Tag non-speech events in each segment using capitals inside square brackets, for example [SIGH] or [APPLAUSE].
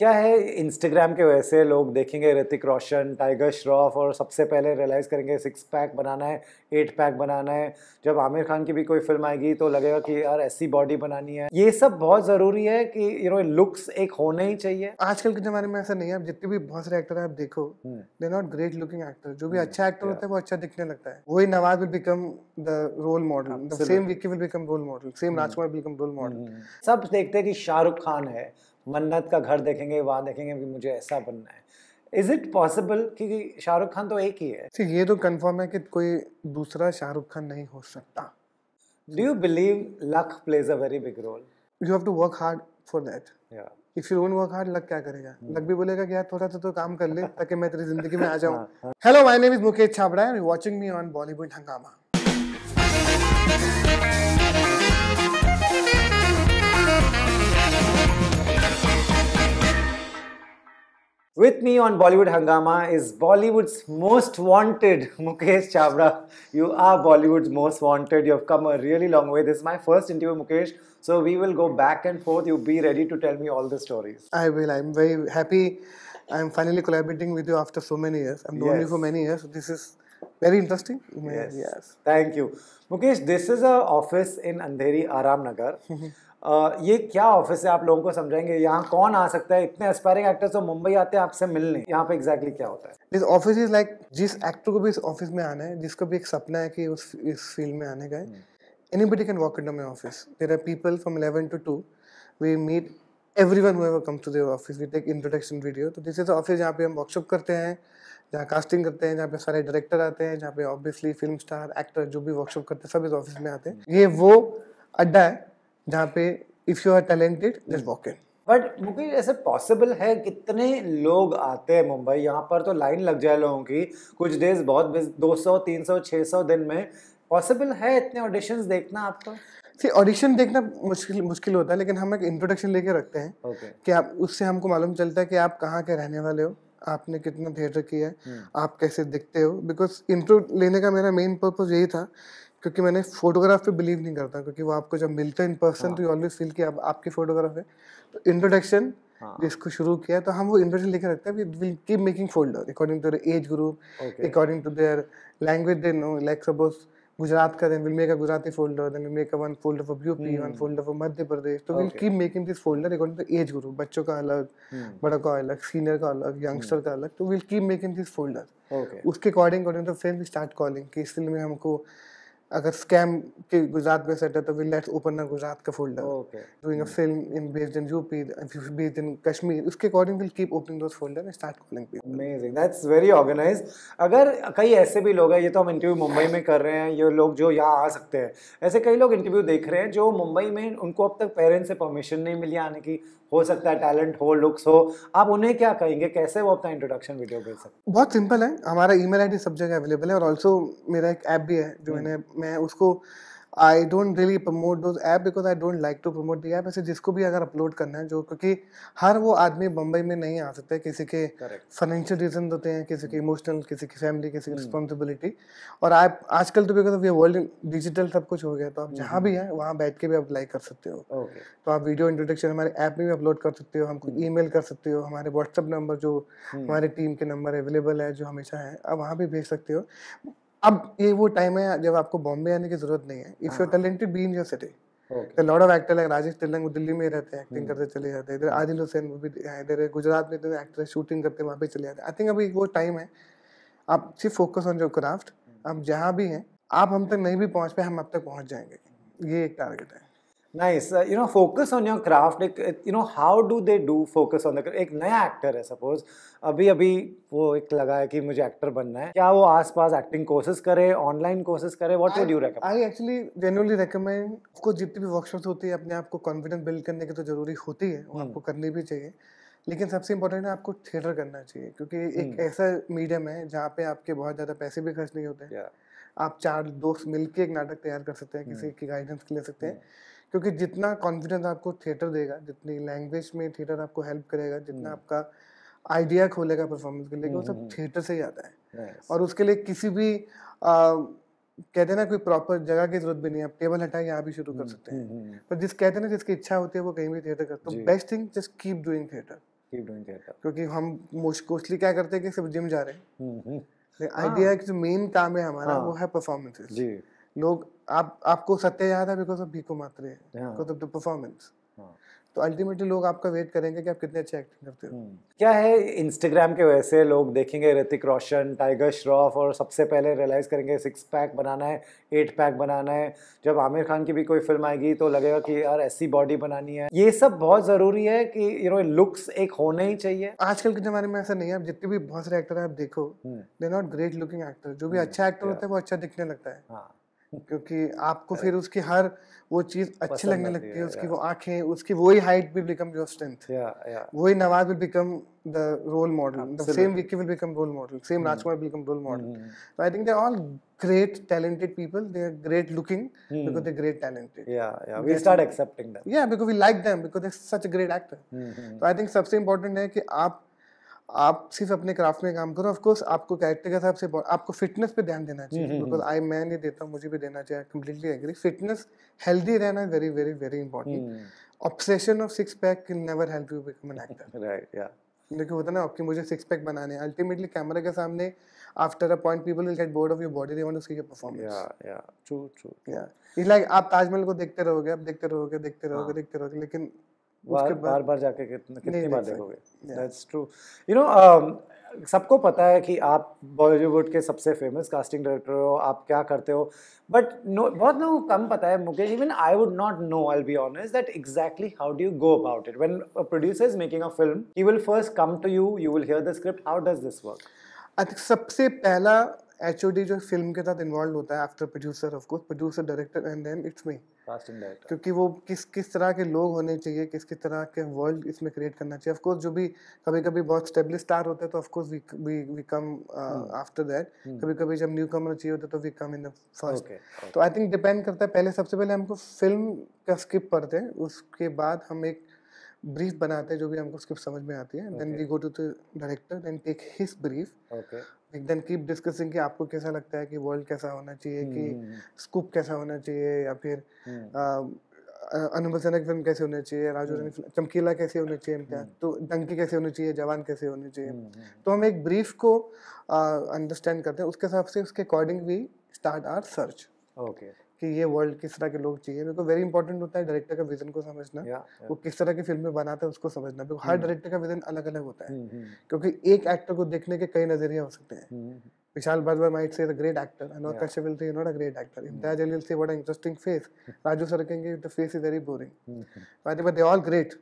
क्या है इंस्टाग्राम के वैसे लोग देखेंगे ऋतिक रोशन टाइगर श्रॉफ और सबसे पहले रियलाइज़ करेंगे सिक्स पैक बनाना है एट पैक बनाना है जब आमिर खान की भी कोई फिल्म आएगी तो लगेगा कि यार ऐसी बॉडी बनानी है ये सब बहुत ज़रूरी है कि यू नो लुक्स एक होना ही चाहिए आजकल के ज़माने में ऐसा नहीं है जितने भी बहुत सारे एक्टर आप देखो they not great looking actor जो भी अच्छा एक्टर होता है वो अच्छा दिखने लगता है वही Nawaz will become the role model the same Vicky will become role model same Rajkumar will become role model सब देखते हैं कि शाहरुख खान है मन्नत का घर देखेंगे वहाँ देखेंगे कि मुझे ऐसा बनना है इज़ इट पॉसिबल क्योंकि शाहरुख खान तो एक ही है See, ये तो कंफर्म है कि कोई दूसरा शाहरुख खान नहीं हो सकता do you believe luck plays a very big role you have to work hard for that if you work hard luck क्या करेगा लक hmm. भी बोलेगा कि यार थोड़ा सा तो काम कर ले [LAUGHS] ताकि मैं तेरी जिंदगी में आ जाऊं hello my name is Mukesh Chhabra and watching me on Bollywood Hungama With me on Bollywood Hangama is Bollywood's most wanted, [LAUGHS] Mukesh Chabra. You are Bollywood's most wanted. You have come a really long way. This is my first interview, Mukesh. So we will go back and forth. You be ready to tell me all the stories. I will. I'm very happy. I'm finally collaborating with you after so many years. I've known yes. you for many years. This is very interesting. Yes. yes. Thank you. Mukesh, this is an office in Andheri, Aram Nagar. Mm-hmm. ये क्या office है आप लोगों को समझाएंगे यहाँ कौन आ सकता है इतने एस्पायरिंग एक्टर्स तो मुंबई आते हैं आपसे मिलने यहाँ पे एग्जैक्टली क्या होता है दिस ऑफिस इज लाइक जिस एक्टर को भी इस ऑफिस में आना है जिसको भी एक सपना है कि उस इस फील्ड में आने का anybody can walk in my office there are people from eleven to two we meet everyone whoever to their office we take introduction video तो दिस इज ऑफिस जहाँ पे हम वर्कशॉप करते हैं जहाँ कास्टिंग करते हैं जहाँ पे सारे डायरेक्टर आते हैं जहाँ पे ऑब्वियसली फिल्म स्टार एक्टर जो भी वर्कशॉप करते हैं सब इस ऑफिस में आते हैं ये वो अड्डा है जहाँ पे if you are talented just walk in but Mukesh ऐसे पॉसिबल है कितने लोग आते हैं मुंबई यहाँ पर तो लाइन लग जाए लोगों की कुछ डेज बहुत दो सौ तीन सौ छः सौ दिन में पॉसिबल है इतने ऑडिशंस देखना आपको सी ऑडिशन देखना मुश्किल मुश्किल होता है लेकिन हम एक इंट्रोडक्शन लेके रखते हैं okay. कि आप उससे हमको मालूम चलता है कि आप कहाँ के रहने वाले हो आपने कितना थिएटर किया है hmm. आप कैसे दिखते हो बिकॉज इंट्रो लेने का मेरा मेन पर्पज यही था क्योंकि मैंने फोटोग्राफ पे बिलीव नहीं करता क्योंकि वो आपको जब मिलते हैं इन पर्सन तो यू ऑलवेज फील कि आप, आपकी फोटोग्राफ है तो हाँ। इंट्रोडक्शन जिसको शुरू किया तो हम वो इंट्रोडक्शन लेकर रखते हैं will keep making folder according to their age group according to their language they know like suppose Gujarat का then will make a Gujarati folder then will make a one folder for UP one folder for Madhya Pradesh तो will keep making this folder according to age group बच्चों का अलग hmm. बड़ों का अलग senior का अलग यंगस्टर hmm. का अलग तो will keep making this folder उसके according according to friend start calling कि इस फिल्म में हमको अगर स्कैम के गुजरात में सेट है तो we let's open a Gujarat का folder doing a film in based in UP based in Kashmir उसके according will keep opening those folder and start calling people amazing that's very organise अगर कई ऐसे भी लोग हैं ये तो हम इंटरव्यू मुंबई में कर रहे हैं ये लोग जो यहाँ आ सकते हैं ऐसे कई लोग इंटरव्यू देख रहे हैं जो मुंबई में उनको अब तक पेरेंट्स से परमिशन नहीं मिली आने की हो सकता है टैलेंट हो लुक्स हो आप उन्हें क्या कहेंगे कैसे वो अपना इंट्रोडक्शन वीडियो भेज सकते बहुत सिंपल है हमारा ईमेल आईडी सब जगह अवेलेबल है और ऑल्सो मेरा एक ऐप भी है जो हम्म। मैंने मैं उसको I don't really promote those app because I don't like to promote the app ऐसे जिसको भी अगर अपलोड करना है जो क्योंकि हर वो आदमी बम्बई में नहीं आ सकता किसी के फाइनेंशियल रीजन होते हैं किसी के इमोशनल किसी की फैमिली किसी की रिस्पॉन्सिबिलिटी hmm. और आप आजकल तो बिकॉज ऑफ ये वर्ल्ड डिजिटल सब कुछ हो गया तो आप जहाँ hmm. भी हैं वहाँ बैठ के भी आप लाइक कर सकते हो तो आप वीडियो इंट्रोडक्शन हमारे ऐप में भी अपलोड कर सकते हो हमको ई hmm. कर सकते हो हमारे व्हाट्सअप नंबर जो हमारी टीम के नंबर अवेलेबल है जो हमेशा है आप वहाँ भी भेज सकते हो अब ये वो टाइम है जब आपको बॉम्बे आने की जरूरत नहीं है if you talented be in your city lot of actor like Rajesh Tailang वो दिल्ली में रहते हैं एक्टिंग hmm. करते चले जाते हैं इधर आदिल hmm. हुसैन वो भी इधर गुजरात में इतने एक्टर शूटिंग करते हैं वहाँ पे चले जाते हैं आई थिंक अभी वो टाइम है आप सिर्फ फोकस ऑन योर क्राफ्ट आप जहाँ भी हैं आप हम तक नहीं भी पहुँच पाए हम अब तक पहुँच जाएंगे ये एक टारगेट है nice uh, you know focus on your craft like uh, you know how do they do focus on the एक नया एक्टर है सपोज अभी अभी वो एक लगा है कि मुझे एक्टर बनना है क्या वो आसपास एक्टिंग कोर्सेज करे ऑनलाइन कोर्सेज करे what would you recommend I actually generally recommend को जितनी भी वर्कशॉप होती है अपने आप को कॉन्फिडेंस बिल्ड करने की तो जरूरी होती है hmm. आपको करनी भी चाहिए लेकिन सबसे इम्पोर्टेंट है आपको थिएटर करना चाहिए क्योंकि एक hmm. ऐसा मीडियम है जहाँ पे आपके बहुत ज़्यादा पैसे भी खर्च नहीं होते हैं आप चार दोस्त मिलके एक नाटक तैयार कर सकते हैं किसी हम्म। की गाइडेंस ले सकते हैं हम्म। क्योंकि जितना कॉन्फिडेंस आपको थिएटर देगा जितनी लैंग्वेज में थिएटर आपको हेल्प करेगा जितना हम्म। आपका आइडिया खोलेगा परफॉर्मेंस के लिए वो सब थिएटर से ही आता है और उसके लिए किसी भी आ, कहते हैं ना कोई प्रॉपर जगह की जरूरत भी नहीं है आप टेबल हटाए यहाँ भी शुरू कर सकते हैं पर जिस कहते हैं ना जिसकी इच्छा होती है वो कहीं भी थिएटर कर तो best thing just keep doing theatre क्योंकि हम मोस्टली क्या करते हैं कि सिर्फ जिम जा रहे हैं आइडिया हाँ। जो मेन काम है हमारा हाँ। वो है परफॉर्मेंसेस जी लोग आप आपको सत्य याद है because of Bhiku Mhatre because of the performance तो अल्टीमेटली लोग आपका वेट करेंगे कि आप कितने अच्छे एक्टिंग करते हो हम्म। क्या है इंस्टाग्राम के वैसे लोग देखेंगे ऋतिक रोशन टाइगर श्रॉफ और सबसे पहले रियलाइज करेंगे सिक्स पैक बनाना है एट पैक बनाना है जब आमिर खान की भी कोई फिल्म आएगी तो लगेगा कि यार ऐसी बॉडी बनानी है ये सब बहुत ज़रूरी है कि यू नो लुक्स एक होना ही चाहिए आजकल के ज़माने में ऐसा नहीं है जितने भी बहुत सारे एक्टर है आप देखो they not great looking actor जो भी हम्म। अच्छा एक्टर होता है वो अच्छा दिखने लगता है हाँ। क्योंकि आपको फिर उसकी हर वो चीज अच्छी लगने लगती है उसकी वो आंखें उसकी वही height will become your strength वही Nawaz will become the role model the same Vicky will become role model same Rajkumar will become role model so I think they all great talented people they are great looking because they great talented yeah yeah we start accepting that yeah because we like them because they are such a great actor so I think सबसे important है कि आप आप सिर्फ अपने craft में काम करो ऑफ कोर्स आपको कैरेक्टर के हिसाब से आपको फिटनेस पे ध्यान देना चाहिए बिकॉज हम्म, आई हम्म, हम्म। मैं नहीं देता मुझे भी देना चाहिए कम्प्लीटली एग्री फिटनेस हेल्दी रहना very very very important obsession of six pack can never help you become an actor right yeah देखो होता ना आपकी मुझे सिक्स पैक बनाने हैं अल्टीमेटली कैमरा के सामने after a point people will get bored of your body they want to see your performance yeah yeah true true yeah it's like आप ताजमहल को देखते रहोगे आप देखते रहोगे देखते रहोगे हाँ। देखते रहोगे लेकिन बार बार जाके कितने कितनी बार देखोगे दैट्स ट्रू यू नो सबको पता है कि आप बॉलीवुड के सबसे फेमस कास्टिंग डायरेक्टर हो आप क्या करते हो बट नो बहुत लोगों को कम पता है Mukesh even I would not know I be honest that exactly how do you go about it when a producer is making a film he will first come to you you will hear the script how does this work I think सबसे पहला H जो film के साथ involve होता है after producer of course producer director and then it's me casting director क्योंकि वो किस किस तरह के लोग होने चाहिए किस किस तरह के वर्ल्ड इसमें क्रिएट करना चाहिए ऑफकोर्स जो भी कभी कभी बहुत स्टेब्लिश स्टार होता है तो of course we we come after that कभी कभी जब न्यू कमर चाहिए होता है तो we come in the first तो आई थिंक डिपेंड करता है पहले सबसे पहले हमको फिल्म का स्किप पढ़ते हैं उसके बाद हम एक ब्रीफ बनाते हैं जो भी हमको स्क्रिप्ट समझ में आती है then we go to the director then take his brief then keep discussing कि आपको कैसा लगता है कि वर्ल्ड कैसा होना चाहिए कि स्कूप हम्म, हम्म, हम्म। कैसा होना चाहिए या फिर अनुभव सनक फिल्म कैसे होनी चाहिए राजू रानी फिल्म चमकीला कैसे होने चाहिए इनका तो डंकी कैसे होनी चाहिए जवान तो कैसे होने चाहिए तो हम एक ब्रीफ को अंडरस्टैंड करते हैं उसके हिसाब से उसके according we start our search okay कि ये वर्ल्ड किस तरह के लोग चाहिए मेरे को वेरी इंपॉर्टेंट होता है डायरेक्टर का विजन को समझना yeah, yeah. वो किस तरह की फिल्में बनाते हैं उसको समझना hmm. हर डायरेक्टर का विजन अलग अलग होता है hmm, hmm. क्योंकि एक एक्टर को देखने के कई नजरिए हो सकते हैं hmm, Vishal Bhardwaj might say great actor अनोर Kashyap will say not a great actor Imtiaz Ali say बड़ा इंटरेस्टिंग फेस राजू सर कहेंगे the face is very boring but they all great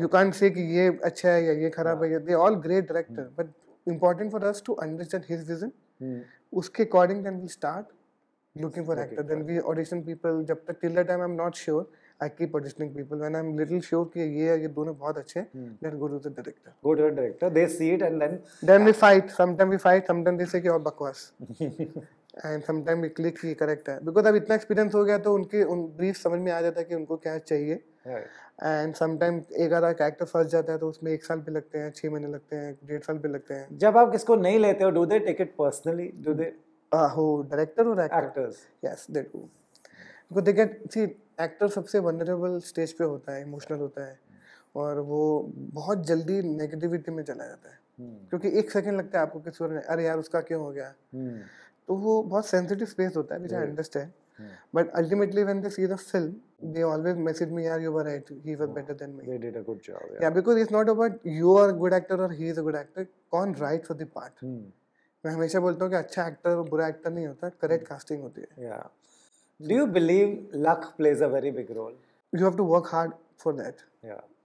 you can say कि ये अच्छा है या ये खराब है they all great director but important for us to understand his vision उसके according can we start looking for actor. Then we audition people. जब तक till that time I'm not sure. I keep auditioning people when I'm little sure कि ये ये दोनों बहुत अच्छे हैं. Then go to the director. Go to the director. They see it and then. Then we fight. Sometimes we fight. Sometimes they say कि और बकवास. And sometimes we click कि correct है Because अब इतना experience हो गया तो उनके उन brief समझ में आ जाता है कि उनको क्या चाहिए एंड समटाइम एक आधा कैरेक्टर फंस जाता है तो उसमें एक साल भी लगते हैं छः महीने लगते हैं डेढ़ साल भी लगते हैं जब आप किसको नहीं लेते हो do they take it personally do they uh, who director or actor? actors yes they do because they get see actor सबसे वनरेबल स्टेज पे होता है इमोशनल होता है और वो बहुत जल्दी नेगेटिविटी में चला जाता है hmm. क्योंकि एक सेकंड लगता है आपको किसी और अरे यार उसका क्यों हो गया hmm. तो वो बहुत सेंसिटिव स्पेस होता है which I understand but ultimately when they see the film they always message me यार you were right he was better than me they did a good job या because it's not about you are good actor और he is a good actor कौन right for the part मैं हमेशा बोलता हूँ कि अच्छा एक्टर और बुरा एक्टर नहीं होता करेक्ट कास्टिंग hmm. होती है या do you believe luck plays a very big role you have to work hard for that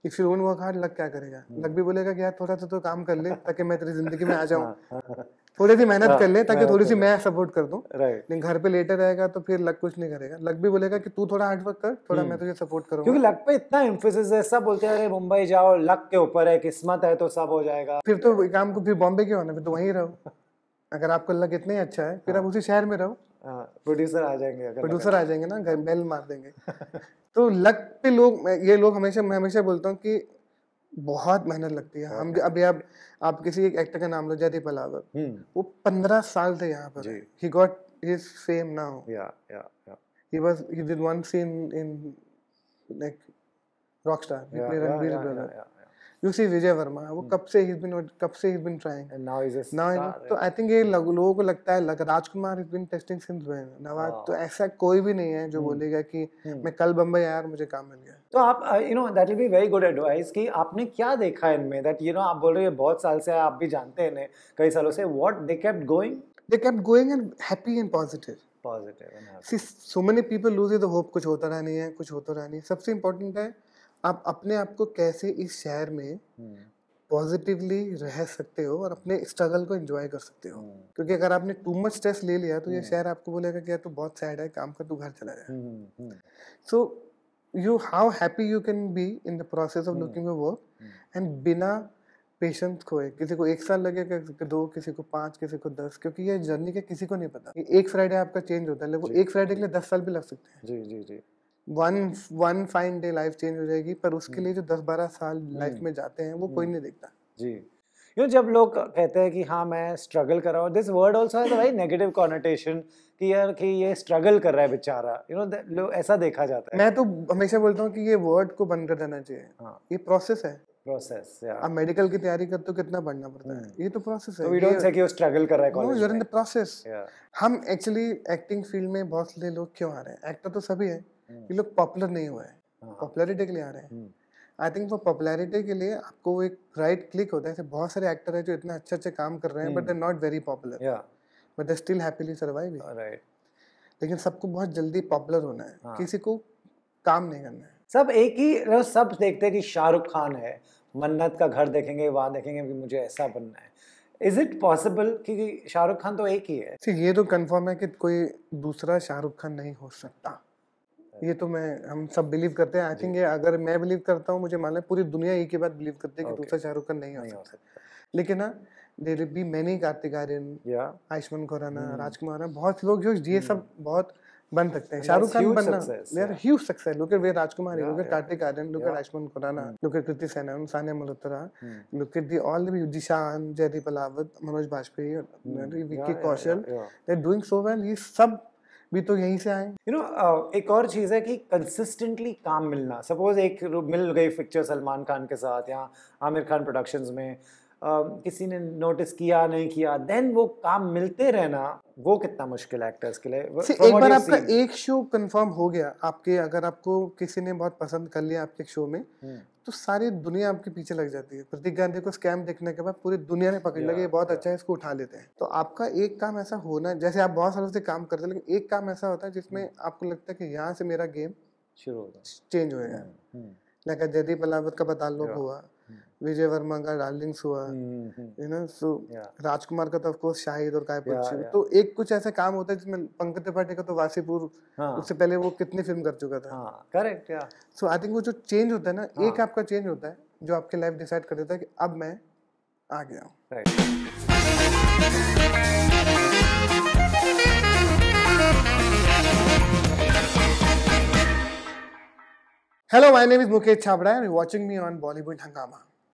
if you don't work hard luck क्या करेगा hmm. लक भी बोलेगा कि यार थोड़ा सा तो काम कर ले ताकि मैं तेरी जिंदगी में आ जाऊँ [LAUGHS] हाँ, हाँ। थोड़ी सी मेहनत हाँ, कर ले ताकि थोड़ी सी मैं सपोर्ट कर दूँ राइट लेकिन घर पे लेटर रहेगा तो फिर लक कुछ नहीं करेगा लक भी बोलेगा कि तू थोड़ा हार्ड वर्क कर थोड़ा hmm. मैं तुझे सपोर्ट करूँ क्योंकि लक पे इतना एम्फोसिस है सब बोलते हैं अरे मुंबई जाओ लक के ऊपर है किस्मत है तो सब हो जाएगा फिर तो काम को फिर बॉम्बे क्यों होना फिर तो वहीं रहो [LAUGHS] अगर आपको लग इतना ही अच्छा है फिर आप हाँ। उसी शहर में रहो प्रोड्यूसर हाँ, आ जाएंगे अगर प्रोड्यूसर आ जाएंगे ना घर बेल मार देंगे [LAUGHS] तो लक पे लोग ये लोग हमेशा मैं हमेशा बोलता हूँ कि बहुत मेहनत लगती है हम हाँ। अभी आप आप किसी एक एक्टर का नाम लो जयदीप अलावर हम्म। वो पंद्रह साल थे यहाँ पर he got his fame now he was he did one scene in one scene in like Rockstar. He you see Vijay Varma वो हम्म। कब से ही बिन कब से he been trying now is a now तो आई थिंक ये लोगों को लगता है लग Rajkumar is been testing since when Nawaz तो हाँ। ऐसा कोई भी नहीं है जो हम्म। बोलेगा कि हम्म। मैं कल बंबई आया और मुझे काम मिल गया तो आप you know that will be very good advice कि आपने क्या देखा इनमें दैट यू नो आप बोल रहे हो बहुत साल से आप भी जानते हैं कई सालों से what they kept going they kept going and happy and positive positive and so many people lose the hope कुछ होता रहा नहीं है कुछ होता रहा नहीं सबसे इंपॉर्टेंट है आप अपने आप को कैसे इस शहर में पॉजिटिवली हम्म। रह सकते हो और अपने स्ट्रगल को एंजॉय कर सकते हो हम्म। क्योंकि अगर आपने टू मच स्ट्रेस ले लिया तो ये हम्म। शहर आपको बोलेगा कि यार तू बहुत सैड है काम कर तू घर चला जाए so you how happy you can be in the process of looking a work and बिना पेशेंस खोए किसी को एक साल लगे किसी दो किसी को पाँच किसी को दस क्योंकि ये जर्नी का किसी को नहीं पता एक फ्राइडे आपका चेंज होता है लेकिन एक फ्राइडे के लिए दस साल भी लग सकते हैं जी जी जी one one fine day life change हो जाएगी पर उसके hmm. लिए जो दस बारह साल लाइफ hmm. में जाते हैं वो कोई hmm. नहीं देखता जी यू जब लोग कहते हैं कि हाँ मैं स्ट्रगल कर रहा हूँ this word also negative connotation कि यार कि ये स्ट्रगल कर रहा है बेचारा यू नो ऐसा देखा जाता है मैं तो हमेशा बोलता हूँ कि ये वर्ड को बंद कर देना चाहिए हाँ. ये प्रोसेस है प्रोसेस मेडिकल की तैयारी करते तो कितना पढ़ना पड़ता है ये तो प्रोसेस है वी डोंट से कि वो स्ट्रगल कर रहा है college you are in the process हम एक्चुअली एक्टिंग फील्ड में बहुत से लोग क्यों आ रहे हैं एक्टर तो सभी है हम्म। ये लोग पॉपुलर नहीं हुए हैं हाँ। पॉपुलैरिटी के लिए आ रहे हैं आई हम्म। थिंक वो पॉपुलरिटी के लिए आपको एक राइट right क्लिक होता है बहुत सारे एक्टर है जो इतना अच्छे अच्छे काम कर रहे हैं but they not very popular but they still happily survive right लेकिन सबको बहुत जल्दी पॉपुलर होना है हाँ. किसी को काम नहीं करना है सब एक ही सब देखते हैं कि शाहरुख खान है मन्नत का घर देखेंगे वहाँ देखेंगे कि मुझे ऐसा बनना है इज इट पॉसिबल क्योंकि शाहरुख खान तो एक ही है ये तो कन्फर्म है कि कोई दूसरा शाहरुख खान नहीं हो सकता ये तो मैं हम सब बिलीव करते हैं आई थिंक ये अगर मैं बिलीव करता हूँ मुझे मान है पूरी दुनिया एक ही बात बिलीव करती है कि okay. दूसरा शाहरुख खान नहीं, नहीं हो सकता लेकिन ना there be many Kartik Aaryan yeah. Ayushmann Khurrana hmm. Rajkumar बहुत लोग जो ये hmm. सब बहुत बन सकते हैं शाहरुख खान बनना they are huge success look at वे Rajkumar look at Kartik Aaryan look at Ayushmann Khurrana look at Kriti Sanon Sanya Malhotra look at the all the दिशान Jaideep Ahlawat Manoj Bajpayee Vicky Kaushal they are doing so well ये सब भी तो यहीं से आए यू नो uh, एक और चीज़ है कि कंसिस्टेंटली काम मिलना सपोज एक मिल गई पिक्चर सलमान खान के साथ या आमिर खान प्रोडक्शंस में Uh, किसी ने नोटिस किया नहीं किया देन वो काम मिलते रहना वो कितना मुश्किल है एक्टर्स के लिए See, एक बार आपका seen? एक शो कंफर्म हो गया आपके अगर आपको किसी ने बहुत पसंद कर लिया आपके शो में हम्म। तो सारी दुनिया आपके पीछे लग जाती है प्रतीक गांधी को स्कैम देखने के बाद पूरी दुनिया ने पकड़ लगी बहुत अच्छा है इसको उठा लेते हैं तो आपका एक काम ऐसा होना जैसे आप बहुत सालों से काम करते हैं लेकिन एक काम ऐसा होता है जिसमें hmm. आपको लगता है कि यहाँ से मेरा गेम शुरू होगा चेंज होएगा लाइक जयदीप अलावत का बताल हुआ विजय वर्मा का डार्लिंग्स हुआ यू नो सो राजकुमार का तो ऑफकोर्स शाहिद और काय yeah, तो एक कुछ ऐसे काम होता है जिसमें पंकज त्रिपाठी का तो वासीपुर हाँ। उससे पहले वो कितनी फिल्म कर चुका था करेक्ट या सो आई थिंक वो जो चेंज होता है ना हाँ। एक आपका चेंज होता है जो आपके लाइफ डिसाइड कर देता है कि अब मैं आ गया हूँ right. Hello, my name is Mukesh Chhabra and you're watching me on Bollywood Hangama.